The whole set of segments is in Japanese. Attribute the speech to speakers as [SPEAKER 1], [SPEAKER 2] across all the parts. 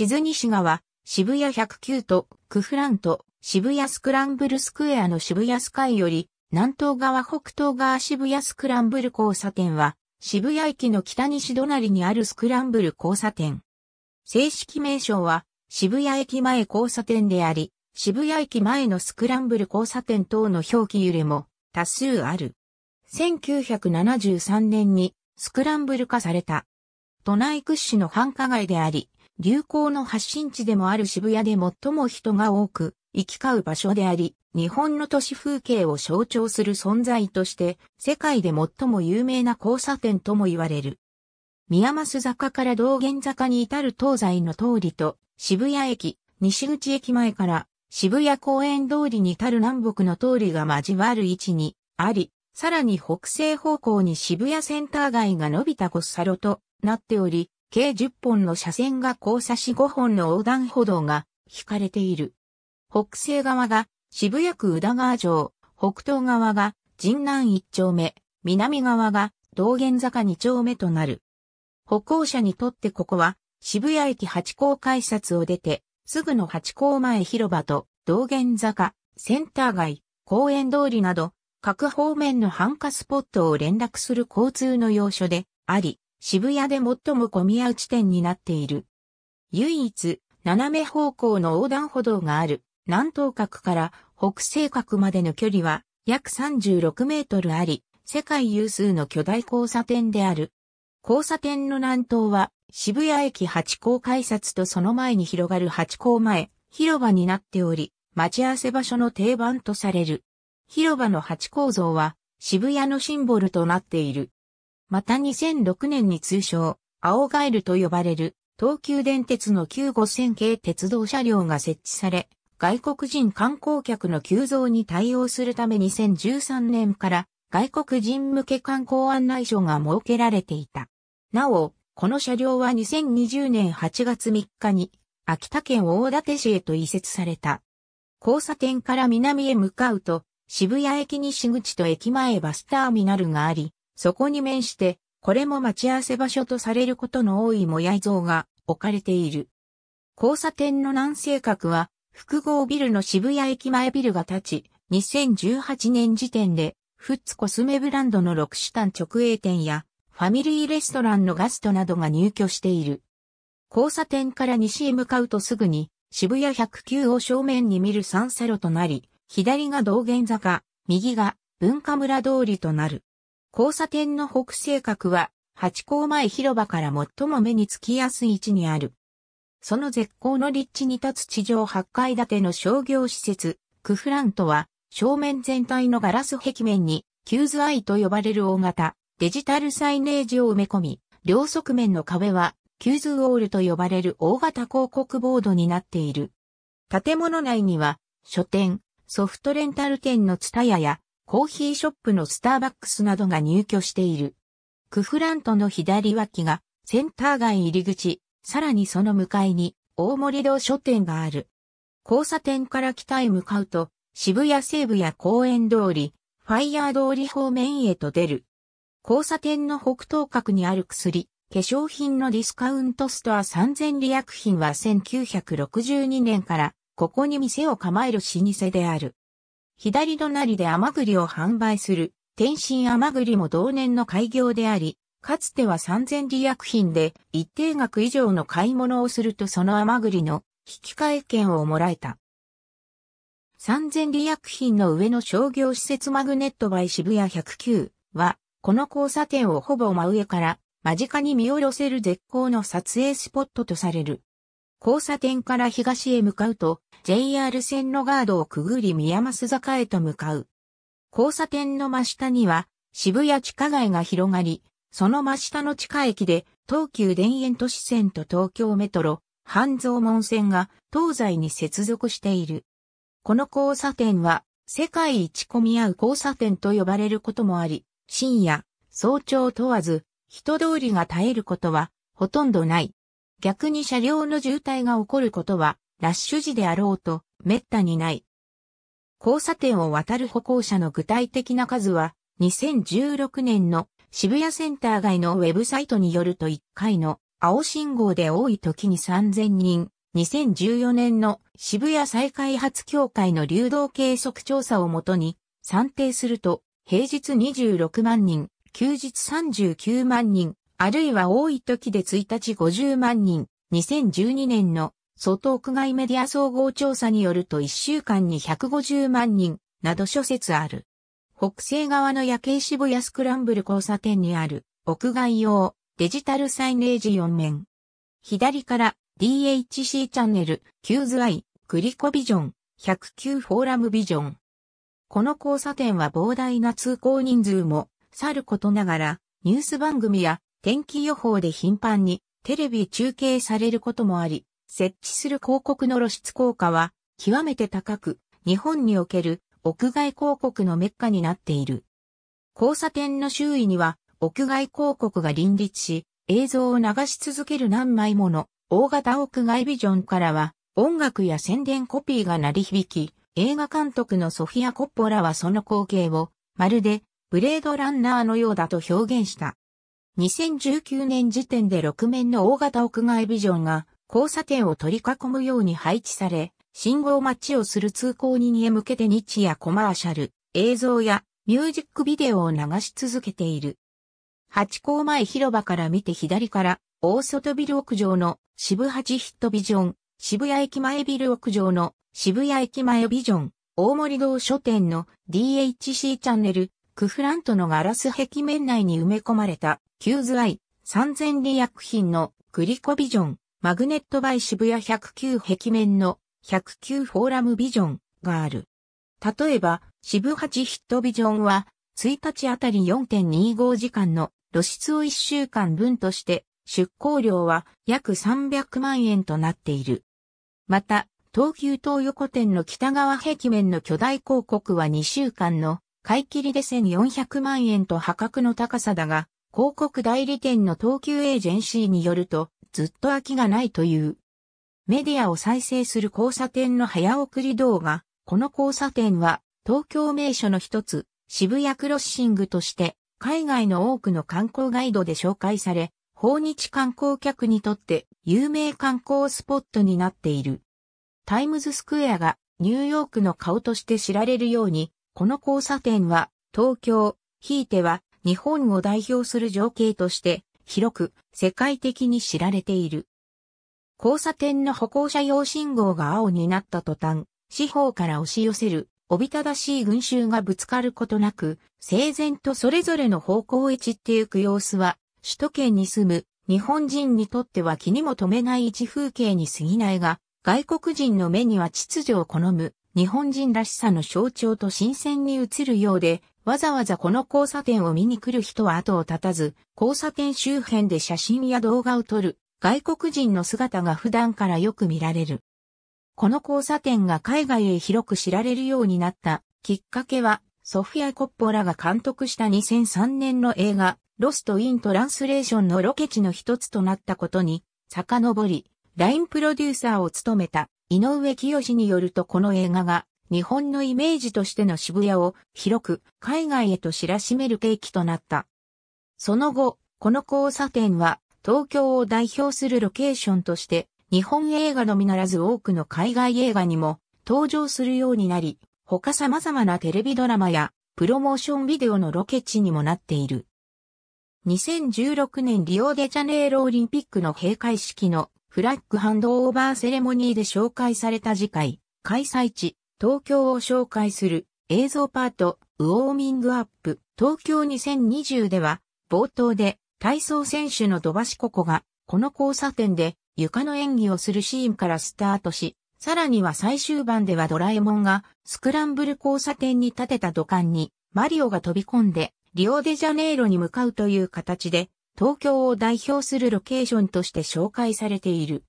[SPEAKER 1] 地図西側、渋谷109と、クフラント、渋谷スクランブルスクエアの渋谷スカイより、南東側北東側渋谷スクランブル交差点は、渋谷駅の北西隣にあるスクランブル交差点。正式名称は、渋谷駅前交差点であり、渋谷駅前のスクランブル交差点等の表記揺れも多数ある。1973年にスクランブル化された。都内屈指の繁華街であり、流行の発信地でもある渋谷で最も人が多く、行き交う場所であり、日本の都市風景を象徴する存在として、世界で最も有名な交差点とも言われる。宮益坂から道玄坂に至る東西の通りと、渋谷駅、西口駅前から渋谷公園通りに至る南北の通りが交わる位置にあり、さらに北西方向に渋谷センター街が伸びたコッサロとなっており、計10本の車線が交差し5本の横断歩道が引かれている。北西側が渋谷区宇田川城、北東側が神南1丁目、南側が道玄坂2丁目となる。歩行者にとってここは渋谷駅八甲改札を出てすぐの八甲前広場と道玄坂、センター街、公園通りなど各方面の繁華スポットを連絡する交通の要所であり、渋谷で最も混み合う地点になっている。唯一、斜め方向の横断歩道がある、南東角から北西角までの距離は約36メートルあり、世界有数の巨大交差点である。交差点の南東は渋谷駅八甲改札とその前に広がる八甲前広場になっており、待ち合わせ場所の定番とされる。広場の八甲像は渋谷のシンボルとなっている。また2006年に通称、青ガエルと呼ばれる、東急電鉄の旧五線系鉄道車両が設置され、外国人観光客の急増に対応するため2013年から外国人向け観光案内所が設けられていた。なお、この車両は2020年8月3日に秋田県大館市へと移設された。交差点から南へ向かうと渋谷駅西口と駅前バスターミナルがあり、そこに面して、これも待ち合わせ場所とされることの多いもやい像が置かれている。交差点の南西角は、複合ビルの渋谷駅前ビルが立ち、2018年時点で、フッツコスメブランドの6種単直営店や、ファミリーレストランのガストなどが入居している。交差点から西へ向かうとすぐに、渋谷109を正面に見る三差路となり、左が道玄坂、右が文化村通りとなる。交差点の北西角は、八甲前広場から最も目につきやすい位置にある。その絶好の立地に立つ地上8階建ての商業施設、クフラントは、正面全体のガラス壁面に、キューズアイと呼ばれる大型、デジタルサイネージを埋め込み、両側面の壁は、キューズウォールと呼ばれる大型広告ボードになっている。建物内には、書店、ソフトレンタル店のツタヤや、コーヒーショップのスターバックスなどが入居している。クフラントの左脇がセンター街入り口、さらにその向かいに大森堂書店がある。交差点から北へ向かうと、渋谷西部や公園通り、ファイヤー通り方面へと出る。交差点の北東角にある薬、化粧品のディスカウントストア3000利薬品は1962年から、ここに店を構える老舗である。左隣で甘栗を販売する、天津甘栗も同年の開業であり、かつては三千利薬品で一定額以上の買い物をするとその甘栗の引換券をもらえた。三千利薬品の上の商業施設マグネットバイ渋谷109は、この交差点をほぼ真上から間近に見下ろせる絶好の撮影スポットとされる。交差点から東へ向かうと、JR 線のガードをくぐり宮益坂へと向かう。交差点の真下には渋谷地下街が広がり、その真下の地下駅で東急田園都市線と東京メトロ、半蔵門線が東西に接続している。この交差点は世界一混み合う交差点と呼ばれることもあり、深夜、早朝問わず人通りが絶えることはほとんどない。逆に車両の渋滞が起こることはラッシュ時であろうと、滅多にない。交差点を渡る歩行者の具体的な数は、2016年の渋谷センター街のウェブサイトによると1回の青信号で多い時に3000人、2014年の渋谷再開発協会の流動計測調査をもとに、算定すると、平日26万人、休日39万人、あるいは多い時で1日50万人、2012年の外屋外メディア総合調査によると1週間に150万人など諸説ある。北西側の夜景渋谷スクランブル交差点にある屋外用デジタルサイネージ4面。左から DHC チャンネル、キューズアイ、クリコビジョン、109フォーラムビジョン。この交差点は膨大な通行人数もさることながら、ニュース番組や天気予報で頻繁にテレビ中継されることもあり、設置する広告の露出効果は極めて高く、日本における屋外広告のメッカになっている。交差点の周囲には屋外広告が林立し、映像を流し続ける何枚もの大型屋外ビジョンからは音楽や宣伝コピーが鳴り響き、映画監督のソフィア・コッポラはその光景をまるでブレードランナーのようだと表現した。2019年時点で6面の大型屋外ビジョンが交差点を取り囲むように配置され、信号待ちをする通行人へ向けて日夜コマーシャル、映像やミュージックビデオを流し続けている。八甲前広場から見て左から、大外ビル屋上の渋八ヒットビジョン、渋谷駅前ビル屋上の渋谷駅前ビジョン、大森堂書店の DHC チャンネル、クフラントのガラス壁面内に埋め込まれた、キューズアイ、0千里薬品のグリコビジョン、マグネットバイ渋谷109壁面の109フォーラムビジョンがある。例えば、渋八ヒットビジョンは、1日あたり4.25時間の露出を1週間分として、出稿料は約300万円となっている。また、東急東横店の北側壁面の巨大広告は2週間の買い切りで1400万円と破格の高さだが、広告代理店の東急エージェンシーによると、ずっと空きがないという。メディアを再生する交差点の早送り動画。この交差点は東京名所の一つ、渋谷クロッシングとして海外の多くの観光ガイドで紹介され、訪日観光客にとって有名観光スポットになっている。タイムズスクエアがニューヨークの顔として知られるように、この交差点は東京、ひいては日本を代表する情景として広く世界的に知られている。交差点の歩行者用信号が青になった途端、四方から押し寄せるおびただしい群衆がぶつかることなく、整然とそれぞれの方向へ散ってゆく様子は、首都圏に住む日本人にとっては気にも留めない一風景に過ぎないが、外国人の目には秩序を好む日本人らしさの象徴と新鮮に映るようで、わざわざこの交差点を見に来る人は後を絶たず、交差点周辺で写真や動画を撮る外国人の姿が普段からよく見られる。この交差点が海外へ広く知られるようになったきっかけは、ソフィア・コッポラが監督した2003年の映画、ロスト・イン・トランスレーションのロケ地の一つとなったことに、遡り、ラインプロデューサーを務めた井上清によるとこの映画が日本のイメージとしての渋谷を広く海外へと知らしめる契機となった。その後、この交差点は東京を代表するロケーションとして日本映画のみならず多くの海外映画にも登場するようになり、他様々なテレビドラマやプロモーションビデオのロケ地にもなっている。2016年リオデジャネイロオリンピックの閉会式のフラッグハンドオーバーセレモニーで紹介された次回、開催地、東京を紹介する映像パート、ウォーミングアップ、東京2020では、冒頭で体操選手の土橋ココが、この交差点で床の演技をするシーンからスタートし、さらには最終盤ではドラえもんがスクランブル交差点に立てた土管にマリオが飛び込んでリオデジャネイロに向かうという形で東京を代表するロケーションとして紹介されている。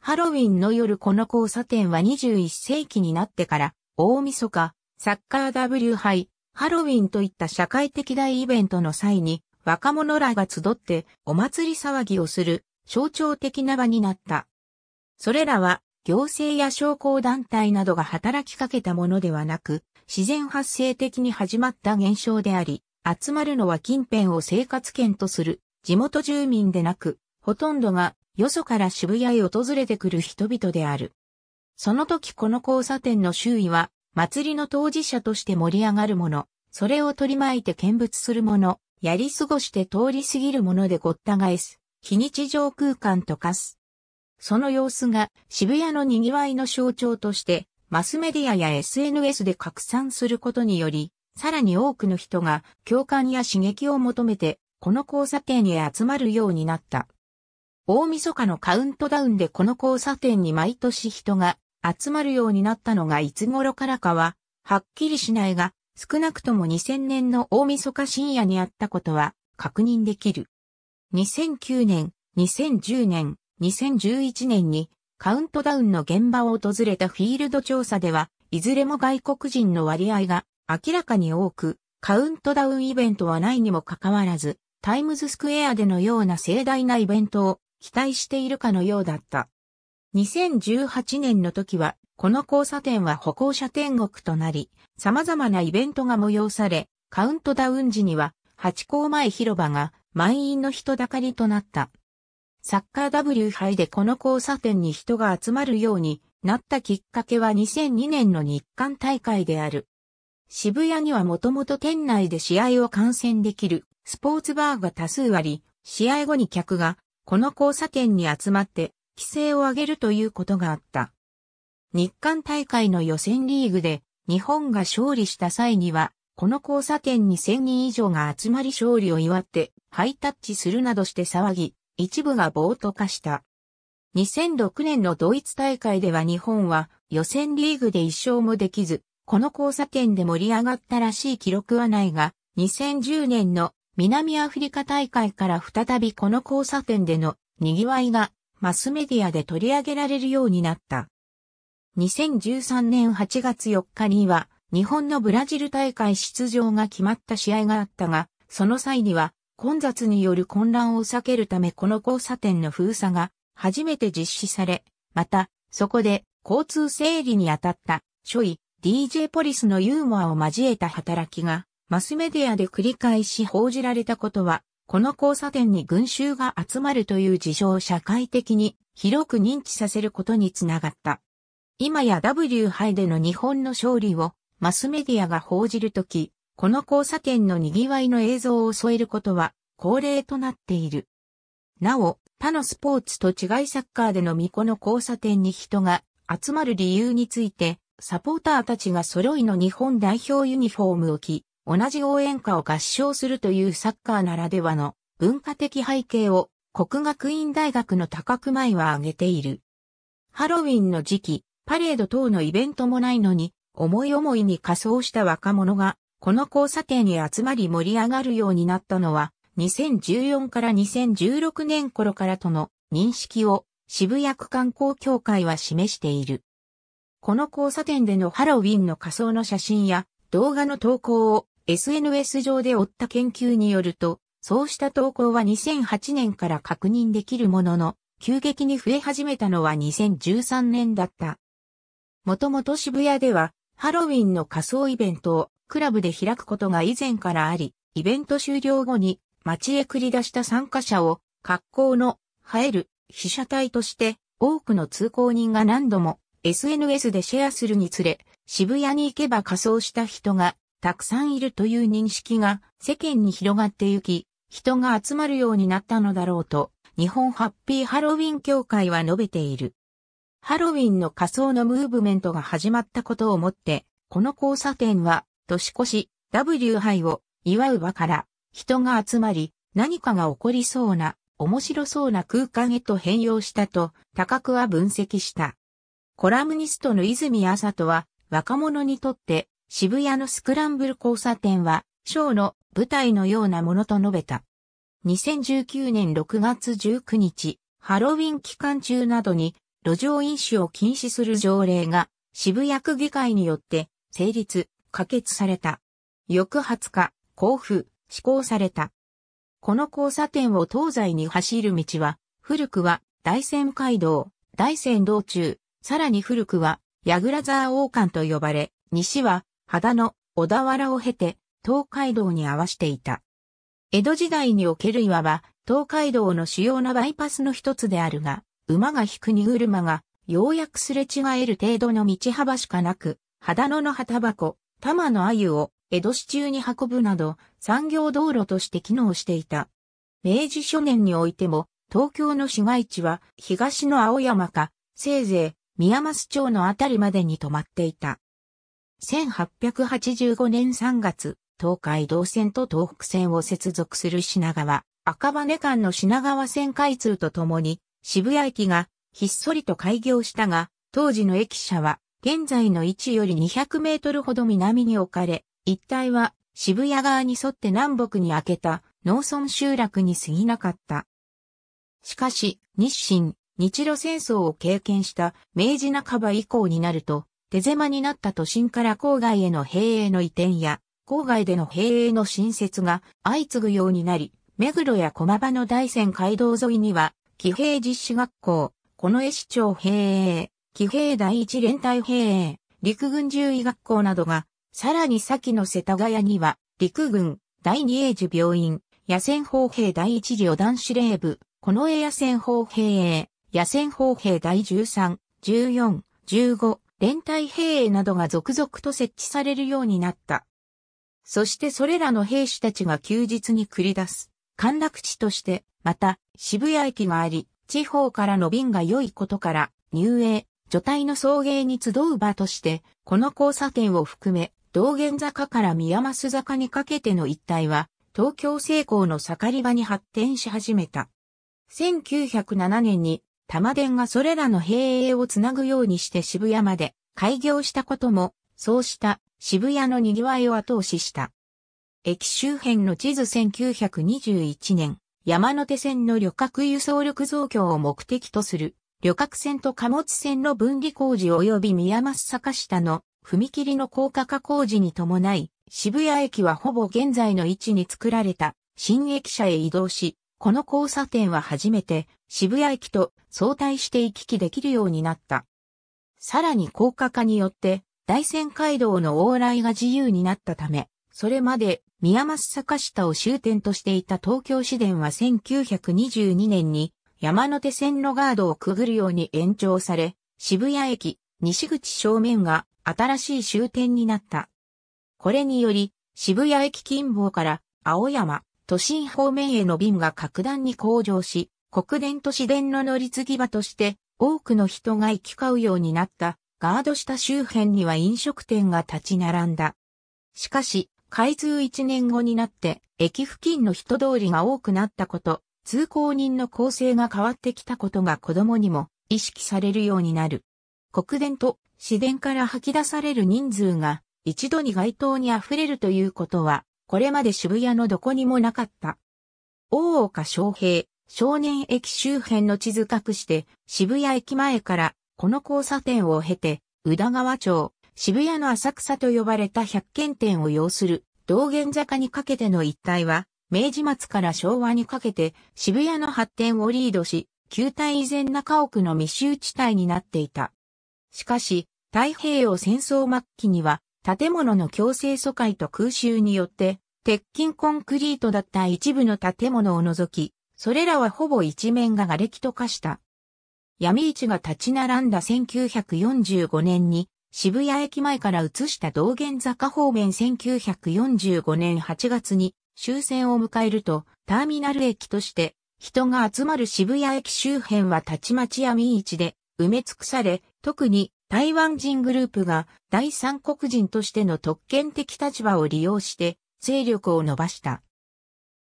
[SPEAKER 1] ハロウィンの夜この交差点は21世紀になってから、大晦日、サッカー W 杯、ハロウィンといった社会的大イベントの際に、若者らが集ってお祭り騒ぎをする象徴的な場になった。それらは行政や商工団体などが働きかけたものではなく、自然発生的に始まった現象であり、集まるのは近辺を生活圏とする地元住民でなく、ほとんどがよそから渋谷へ訪れてくる人々である。その時この交差点の周囲は、祭りの当事者として盛り上がるもの、それを取り巻いて見物するもの、やり過ごして通り過ぎるものでごった返す、非日常空間と化す。その様子が渋谷の賑わいの象徴として、マスメディアや SNS で拡散することにより、さらに多くの人が共感や刺激を求めて、この交差点へ集まるようになった。大晦日のカウントダウンでこの交差点に毎年人が集まるようになったのがいつ頃からかは、はっきりしないが、少なくとも2000年の大晦日深夜にあったことは確認できる。2009年、2010年、2011年にカウントダウンの現場を訪れたフィールド調査では、いずれも外国人の割合が明らかに多く、カウントダウンイベントはないにもかかわらず、タイムズスクエアでのような盛大なイベントを期待しているかのようだった。2018年の時は、この交差点は歩行者天国となり、様々なイベントが催され、カウントダウン時には、八甲前広場が満員の人だかりとなった。サッカー W 杯でこの交差点に人が集まるようになったきっかけは2002年の日韓大会である。渋谷にはもともと店内で試合を観戦できるスポーツバーが多数あり、試合後に客がこの交差点に集まって規制を上げるということがあった。日韓大会の予選リーグで日本が勝利した際には、この交差点に1000人以上が集まり勝利を祝ってハイタッチするなどして騒ぎ、一部が暴徒化した。2006年のドイツ大会では日本は予選リーグで一勝もできず、この交差点で盛り上がったらしい記録はないが、2010年の南アフリカ大会から再びこの交差点での賑わいがマスメディアで取り上げられるようになった。2013年8月4日には日本のブラジル大会出場が決まった試合があったが、その際には混雑による混乱を避けるためこの交差点の封鎖が初めて実施され、またそこで交通整理に当たった、諸位、DJ ポリスのユーモアを交えた働きが、マスメディアで繰り返し報じられたことは、この交差点に群衆が集まるという事象を社会的に広く認知させることにつながった。今や W 杯での日本の勝利をマスメディアが報じるとき、この交差点の賑わいの映像を添えることは恒例となっている。なお、他のスポーツと違いサッカーでの巫女の交差点に人が集まる理由について、サポーターたちが揃いの日本代表ユニフォームを着、同じ応援歌を合唱するというサッカーならではの文化的背景を国学院大学の高熊前は挙げている。ハロウィンの時期、パレード等のイベントもないのに、思い思いに仮装した若者が、この交差点に集まり盛り上がるようになったのは、2014から2016年頃からとの認識を渋谷区観光協会は示している。この交差点でのハロウィンの仮装の写真や動画の投稿を SNS 上で追った研究によると、そうした投稿は2008年から確認できるものの、急激に増え始めたのは2013年だった。もともと渋谷では、ハロウィンの仮装イベントをクラブで開くことが以前からあり、イベント終了後に街へ繰り出した参加者を格好の映える被写体として多くの通行人が何度も SNS でシェアするにつれ、渋谷に行けば仮装した人がたくさんいるという認識が世間に広がってゆき、人が集まるようになったのだろうと、日本ハッピーハロウィン協会は述べている。ハロウィンの仮装のムーブメントが始まったことをもって、この交差点は、年越し、W 杯を祝う場から、人が集まり、何かが起こりそうな、面白そうな空間へと変容したと、高くは分析した。コラムニストの泉あさとは、若者にとって渋谷のスクランブル交差点は、ショーの舞台のようなものと述べた。2019年6月19日、ハロウィン期間中などに路上飲酒を禁止する条例が渋谷区議会によって成立、可決された。翌20日、交付、施行された。この交差点を東西に走る道は、古くは大仙街道、大仙道中、さらに古くは、倉沢王冠と呼ばれ、西は、秦の小田原を経て、東海道に合わしていた。江戸時代における岩は、東海道の主要なバイパスの一つであるが、馬が引く荷車が、ようやくすれ違える程度の道幅しかなく、秦野の旗箱、玉の鮎を江戸市中に運ぶなど、産業道路として機能していた。明治初年においても、東京の市街地は、東の青山か、せいぜい、宮益町のあたりまでに止まっていた。1885年3月、東海道線と東北線を接続する品川、赤羽間の品川線開通とともに、渋谷駅がひっそりと開業したが、当時の駅舎は、現在の位置より200メートルほど南に置かれ、一帯は渋谷側に沿って南北に開けた農村集落に過ぎなかった。しかし、日清、日露戦争を経験した明治半ば以降になると、手狭になった都心から郊外への兵営の移転や、郊外での兵営の新設が相次ぐようになり、目黒や駒場の大仙街道沿いには、騎兵実施学校、この江市長兵営、騎兵第一連隊兵営、陸軍獣医学校などが、さらに先の世田谷には、陸軍、第二英寿病院、野戦砲兵第一旅団司令部、この江野戦砲兵営、野戦砲兵第13、14、15、連隊兵衛などが続々と設置されるようになった。そしてそれらの兵士たちが休日に繰り出す、陥落地として、また、渋谷駅があり、地方からの便が良いことから、入営、除隊の送迎に集う場として、この交差点を含め、道玄坂から宮益坂にかけての一帯は、東京成功の盛り場に発展し始めた。1907年に玉電がそれらの兵営をつなぐようにして渋谷まで開業したことも、そうした渋谷の賑わいを後押しした。駅周辺の地図1921年、山手線の旅客輸送力増強を目的とする、旅客船と貨物船の分離工事及び宮益坂下の踏切の高架化工事に伴い、渋谷駅はほぼ現在の位置に作られた新駅舎へ移動し、この交差点は初めて渋谷駅と相対して行き来できるようになった。さらに高架化によって大仙街道の往来が自由になったため、それまで宮益坂下を終点としていた東京市電は1922年に山手線のガードをくぐるように延長され、渋谷駅西口正面が新しい終点になった。これにより渋谷駅近傍から青山、都心方面への便が格段に向上し、国電都市電の乗り継ぎ場として多くの人が行き交うようになったガード下周辺には飲食店が立ち並んだ。しかし、開通1年後になって駅付近の人通りが多くなったこと、通行人の構成が変わってきたことが子供にも意識されるようになる。国電と市電から吐き出される人数が一度に街頭に溢れるということはこれまで渋谷のどこにもなかった。大岡昌平、少年駅周辺の地図隠して、渋谷駅前からこの交差点を経て、宇田川町、渋谷の浅草と呼ばれた百軒店を要する道玄坂にかけての一帯は、明治末から昭和にかけて渋谷の発展をリードし、旧体依然な家屋の密集地帯になっていた。しかし、太平洋戦争末期には、建物の強制疎開と空襲によって、鉄筋コンクリートだった一部の建物を除き、それらはほぼ一面が瓦礫と化した。闇市が立ち並んだ1945年に、渋谷駅前から移した道玄坂方面1945年8月に終戦を迎えると、ターミナル駅として人が集まる渋谷駅周辺はたちまち闇市で埋め尽くされ、特に台湾人グループが第三国人としての特権的立場を利用して勢力を伸ばした。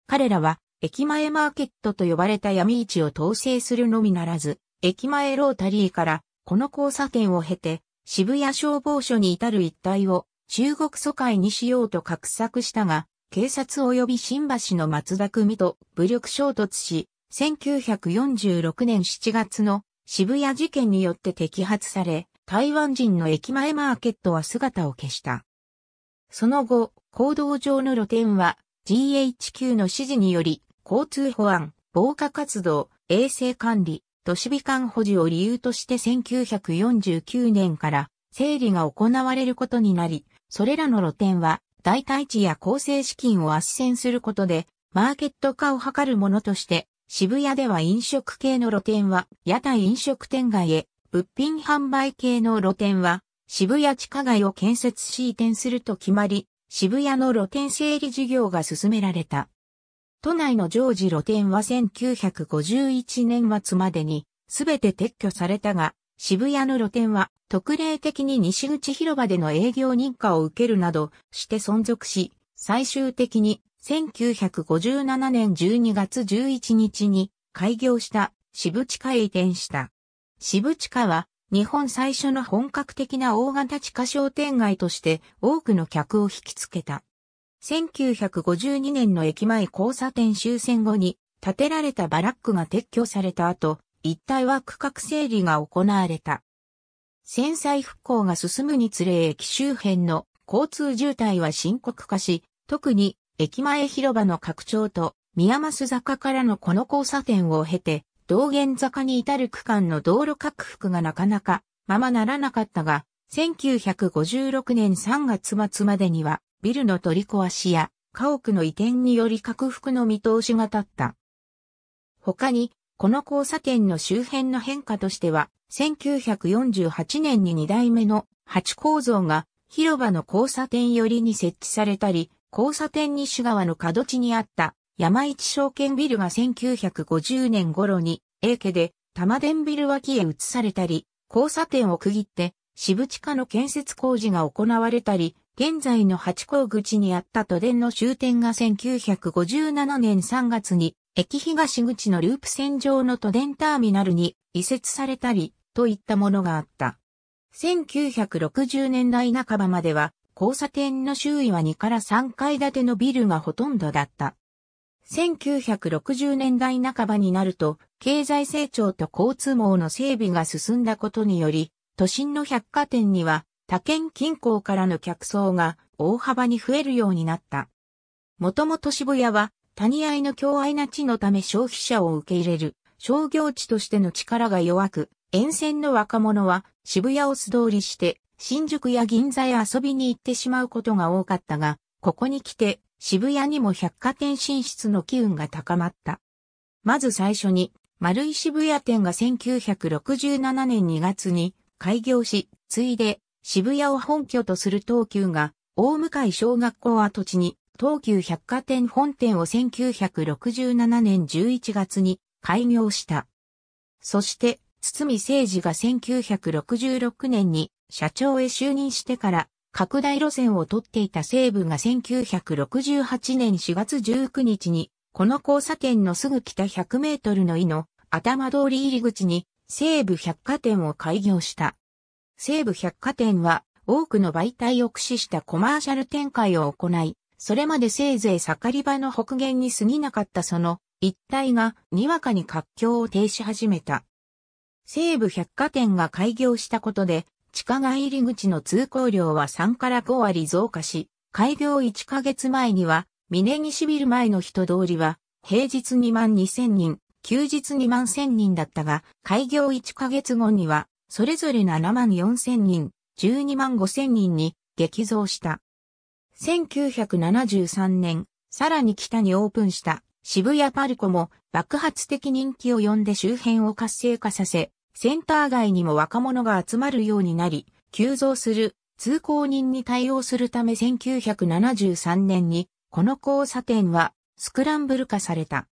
[SPEAKER 1] 彼らは、駅前マーケットと呼ばれた闇市を統制するのみならず、駅前ロータリーから、この交差点を経て、渋谷消防署に至る一帯を中国疎開にしようと画策したが、警察及び新橋の松田組と武力衝突し、1946年7月の渋谷事件によって摘発され、台湾人の駅前マーケットは姿を消した。その後、行動上の露店は GHQ の指示により、交通保安、防火活動、衛生管理、都市美観保持を理由として1949年から整理が行われることになり、それらの露店は代替地や構成資金を圧旋することで、マーケット化を図るものとして、渋谷では飲食系の露店は屋台飲食店街へ、物品販売系の露店は渋谷地下街を建設し移転すると決まり、渋谷の露店整理事業が進められた。都内の常時露店は1951年末までにすべて撤去されたが、渋谷の露店は特例的に西口広場での営業認可を受けるなどして存続し、最終的に1957年12月11日に開業した渋地下へ移転した。渋地下は日本最初の本格的な大型地下商店街として多くの客を引きつけた。1952年の駅前交差点終戦後に建てられたバラックが撤去された後、一帯は区画整理が行われた。戦災復興が進むにつれ駅周辺の交通渋滞は深刻化し、特に駅前広場の拡張と宮益坂からのこの交差点を経て、道玄坂に至る区間の道路拡幅がなかなかままならなかったが、1956年3月末までにはビルの取り壊しや家屋の移転により拡幅の見通しが立った。他に、この交差点の周辺の変化としては、1948年に2代目の8構造が広場の交差点寄りに設置されたり、交差点西側の角地にあった山一証券ビルが1950年頃に、英家で玉電ビル脇へ移されたり、交差点を区切って支部地下の建設工事が行われたり、現在の八甲口にあった都電の終点が1957年3月に、駅東口のループ線上の都電ターミナルに移設されたり、といったものがあった。1960年代半ばまでは、交差点の周囲は2から3階建てのビルがほとんどだった。1960年代半ばになると、経済成長と交通網の整備が進んだことにより、都心の百貨店には、他県近郊からの客層が大幅に増えるようになった。もともと渋谷は、谷合の強愛な地のため消費者を受け入れる、商業地としての力が弱く、沿線の若者は渋谷を素通りして、新宿や銀座へ遊びに行ってしまうことが多かったが、ここに来て渋谷にも百貨店進出の機運が高まった。まず最初に、丸井渋谷店が1967年2月に開業し、ついで渋谷を本拠とする東急が大向小学校跡地に東急百貨店本店を1967年11月に開業した。そして、堤誠二が1966年に社長へ就任してから拡大路線をとっていた西部が1968年4月19日に、この交差点のすぐ北100メートルの井の頭通り入り口に西部百貨店を開業した。西部百貨店は多くの媒体を駆使したコマーシャル展開を行い、それまでせいぜい盛り場の北限に過ぎなかったその一帯がにわかに活況を停止始めた。西部百貨店が開業したことで地下街入り口の通行量は3から5割増加し、開業1ヶ月前には、峰西ビル前の人通りは、平日2万2000人、休日2万1000人だったが、開業1ヶ月後には、それぞれ7万4000人、12万5000人に激増した。1973年、さらに北にオープンした渋谷パルコも爆発的人気を呼んで周辺を活性化させ、センター街にも若者が集まるようになり、急増する通行人に対応するため1973年に、この交差点はスクランブル化された。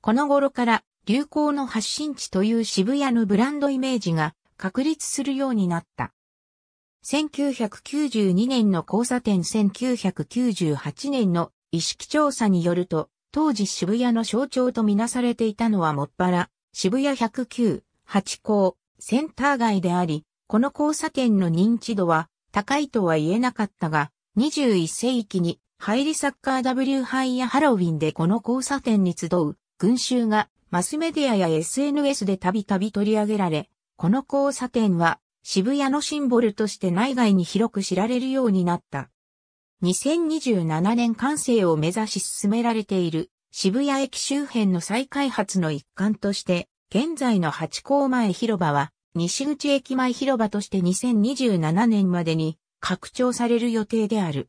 [SPEAKER 1] この頃から流行の発信地という渋谷のブランドイメージが確立するようになった。1992年の交差点1998年の意識調査によると、当時渋谷の象徴とみなされていたのはもっぱら渋谷109、8校、センター街であり、この交差点の認知度は高いとは言えなかったが、21世紀に入りサッカー W 杯やハロウィンでこの交差点に集う群衆がマスメディアや SNS でたびたび取り上げられ、この交差点は渋谷のシンボルとして内外に広く知られるようになった。2027年完成を目指し進められている渋谷駅周辺の再開発の一環として、現在の八甲前広場は、西口駅前広場として2027年までに拡張される予定である。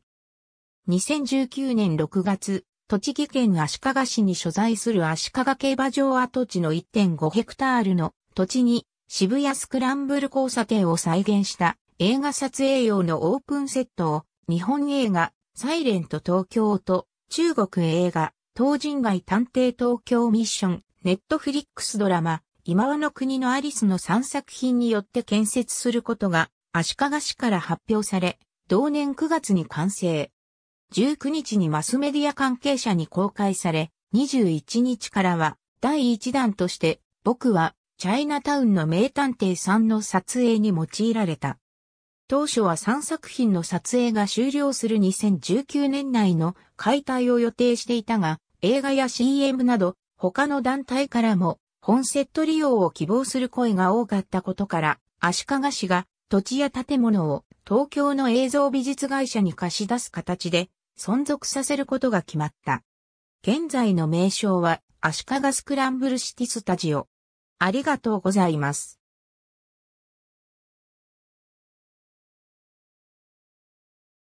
[SPEAKER 1] 2019年6月、栃木県足利市に所在する足利競馬場跡地の1.5ヘクタールの土地に渋谷スクランブル交差点を再現した映画撮影用のオープンセットを日本映画サイレント東京と中国映画東人街探偵東京ミッション、ネットフリックスドラマ、今和の国のアリスの3作品によって建設することが、足利市から発表され、同年9月に完成。19日にマスメディア関係者に公開され、21日からは、第1弾として、僕は、チャイナタウンの名探偵さんの撮影に用いられた。当初は3作品の撮影が終了する2019年内の解体を予定していたが、映画や CM など他の団体からも本セット利用を希望する声が多かったことから、足利市が土地や建物を東京の映像美術会社に貸し出す形で存続させることが決まった。現在の名称は足利スクランブルシティスタジオ。ありがとうございます。